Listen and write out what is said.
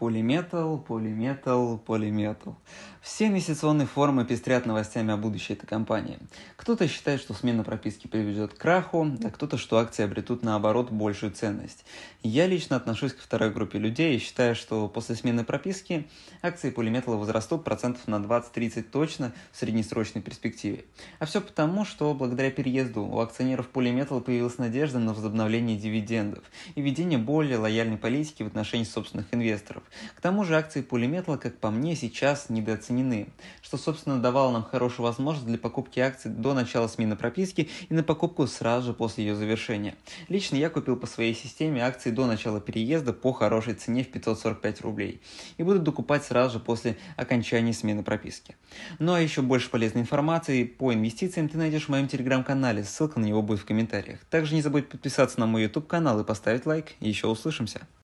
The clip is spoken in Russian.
Полиметал, полиметал, полиметал. Все инвестиционные форумы пестрят новостями о будущей этой компании. Кто-то считает, что смена прописки приведет к краху, а кто-то, что акции обретут наоборот большую ценность. Я лично отношусь к второй группе людей и считаю, что после смены прописки акции полиметала возрастут процентов на 20-30 точно в среднесрочной перспективе. А все потому, что благодаря переезду у акционеров полиметала появилась надежда на возобновление дивидендов и введение более лояльной политики в отношении собственных инвесторов. К тому же акции Polymetal, как по мне, сейчас недооценены, что, собственно, давало нам хорошую возможность для покупки акций до начала смены прописки и на покупку сразу же после ее завершения. Лично я купил по своей системе акции до начала переезда по хорошей цене в 545 рублей и буду докупать сразу же после окончания смены прописки. Ну а еще больше полезной информации по инвестициям ты найдешь в моем телеграм-канале, ссылка на него будет в комментариях. Также не забудь подписаться на мой YouTube канал и поставить лайк. Еще услышимся!